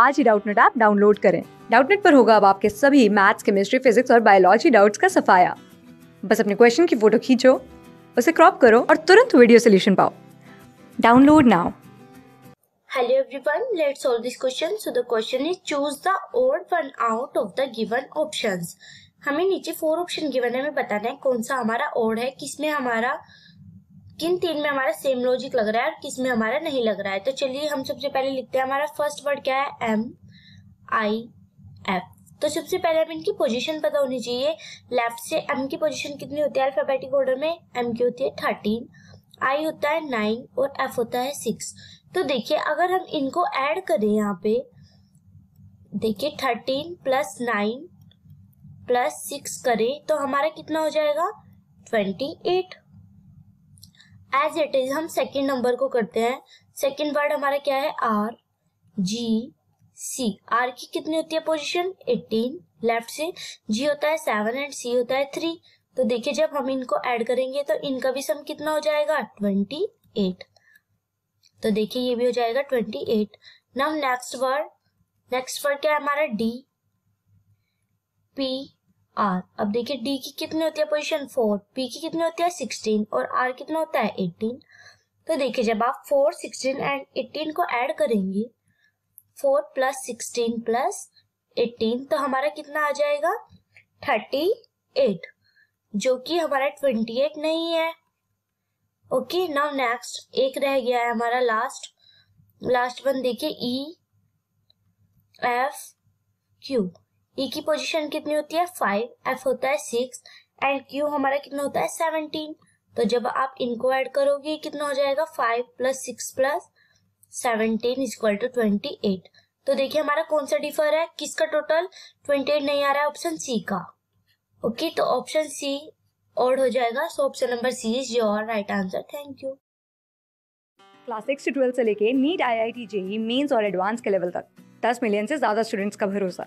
आज ही Doubtnut app download करें डाउटनेट पर होगा अब आपके सभी मैथ्स केमिस्ट्री फिजिक्स और बायोलॉजी डाउट्स का सफाया बस अपने क्वेश्चन की फोटो खींचो उसे क्रॉप करो और तुरंत वीडियो सोल्यूशन पाओ download now hello everyone let's solve this question so the question is choose the odd one out of the given options हमें नीचे फोर ऑप्शन गिवन है हमें बताना है कौन सा हमारा ओड है किसमें हमारा किन तीन में हमारा सेम लॉजिक लग रहा है और किस में हमारा नहीं लग रहा है तो चलिए हम सबसे पहले लिखते हैं हमारा फर्स्ट वर्ड क्या है एम आई एफ तो सबसे पहले हम इनकी पोजीशन पता होनी चाहिए लेफ्ट से एम की पोजीशन कितनी होती है अल्फाबेटिक ऑर्डर में एम की होती है थर्टीन आई होता है नाइन और एफ होता है सिक्स तो देखिए अगर हम इनको ऐड करें यहाँ पे देखिए thirteen plus nine plus six करें तो हमारा कितना हो जाएगा twenty eight as it is हम सेकेंड नंबर को करते हैं सेकेंड वर्ड हमारा क्या है आर जी सी आर की कितनी होती है पोजिशन एटीन लेफ्ट से जी होता है सेवन एंड सी होता है थ्री तो देखिए जब हम इनको ऐड करेंगे तो इनका भी सम कितना हो जाएगा ट्वेंटी एट तो देखिए ये भी हो जाएगा twenty eight next word next word क्या है हमारा डी पी आर अब देखिए डी की कितनी होती है पोजीशन फोर पी की कितनी होती है सिक्सटीन और आर कितना होता है एटीन तो देखिए जब आप फोर सिक्सटीन एंड एटीन को ऐड करेंगे four plus sixteen plus eighteen तो हमारा कितना आ जाएगा थर्टी एट जो कि हमारा ट्वेंटी एट नहीं है ओके नाउ नेक्स्ट एक रह गया है हमारा लास्ट लास्ट वन देखिए E F Q E e की पोजीशन कितनी होती है फाइव एफ होता है सिक्स एंड क्यू हमारा कितना होता है सेवनटीन तो जब आप इनको ऐड करोगे कितना हो जाएगा five plus six plus seventeen is equal to twenty eight तो देखिए हमारा कौन सा डिफर है किसका टोटल ट्वेंटी एट नहीं आ रहा है ऑप्शन सी का ओके okay, तो ऑप्शन सी ऑड हो जाएगा so option number C is your right answer thank you class six से ट्वेल्व से लेके NEET I I T JEE mains और एडवांस के लेवल तक दस मिलियन से ज्यादा स्टूडेंट्स का भरोसा